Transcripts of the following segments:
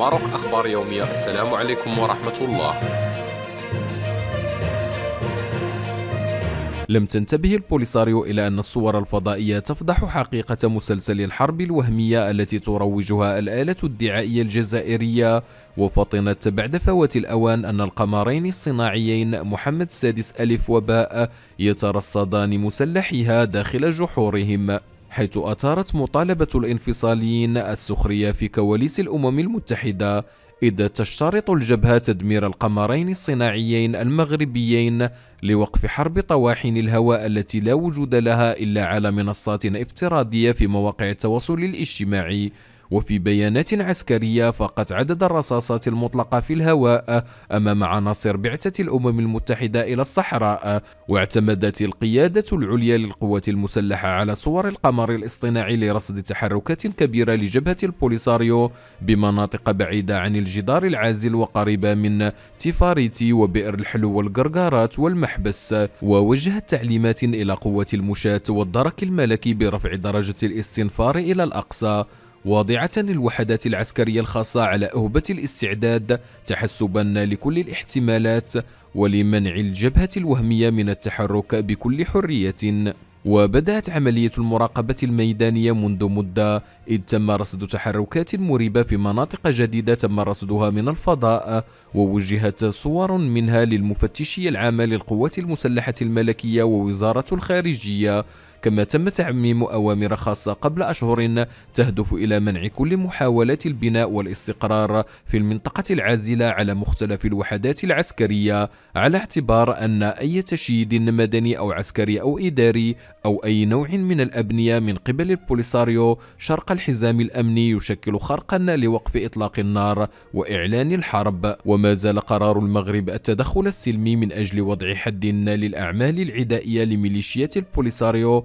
ماروك أخبار يومية السلام عليكم ورحمة الله لم تنتبه البوليساريو إلى أن الصور الفضائية تفضح حقيقة مسلسل الحرب الوهمية التي تروجها الآلة الدعائية الجزائرية وفطنت بعد فوات الأوان أن القمرين الصناعيين محمد السادس ألف وباء يترصدان مسلحيها داخل جحورهم حيث أثارت مطالبة الانفصاليين السخرية في كواليس الأمم المتحدة إذا تشترط الجبهة تدمير القمرين الصناعيين المغربيين لوقف حرب طواحين الهواء التي لا وجود لها إلا على منصات افتراضية في مواقع التواصل الاجتماعي وفي بيانات عسكرية فقد عدد الرصاصات المطلقة في الهواء أمام عناصر بعثة الأمم المتحدة إلى الصحراء واعتمدت القيادة العليا للقوات المسلحة على صور القمر الاصطناعي لرصد تحركات كبيرة لجبهة البوليساريو بمناطق بعيدة عن الجدار العازل وقريبة من تيفاريتي وبئر الحلو والقرقارات والمحبس ووجهت تعليمات إلى قوة المشاة والدرك الملكي برفع درجة الاستنفار إلى الأقصى واضعة الوحدات العسكرية الخاصة على أهبة الاستعداد تحسبا لكل الاحتمالات ولمنع الجبهة الوهمية من التحرك بكل حرية وبدأت عملية المراقبة الميدانية منذ مدة إذ تم رصد تحركات مريبة في مناطق جديدة تم رصدها من الفضاء ووجهت صور منها للمفتشي العام للقوات المسلحة الملكية ووزارة الخارجية كما تم تعميم أوامر خاصة قبل أشهر تهدف إلى منع كل محاولات البناء والاستقرار في المنطقة العازلة على مختلف الوحدات العسكرية على اعتبار أن أي تشييد مدني أو عسكري أو إداري أو أي نوع من الأبنية من قبل البوليساريو شرق الحزام الأمني يشكل خرقا لوقف إطلاق النار وإعلان الحرب وما زال قرار المغرب التدخل السلمي من أجل وضع حد للأعمال العدائية لميليشيات البوليساريو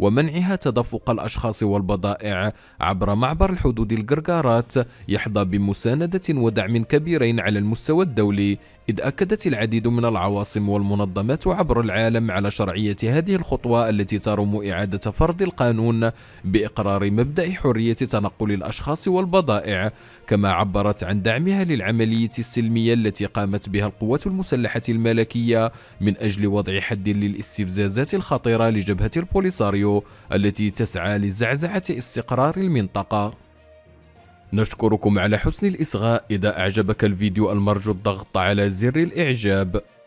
ومنعها تدفق الأشخاص والبضائع عبر معبر الحدود القرقارات يحظى بمساندة ودعم كبيرين على المستوى الدولي إذ أكدت العديد من العواصم والمنظمات عبر العالم على شرعية هذه الخطوة التي ترم إعادة فرض القانون بإقرار مبدأ حرية تنقل الأشخاص والبضائع كما عبرت عن دعمها للعملية السلمية التي قامت بها القوات المسلحة الملكية من أجل وضع حد للاستفزازات الخطيرة لجبهة البوليساريو السيناريو التي تسعى لزعزعة استقرار المنطقة نشكركم على حسن الإصغاء إذا أعجبك الفيديو المرجو الضغط على زر الإعجاب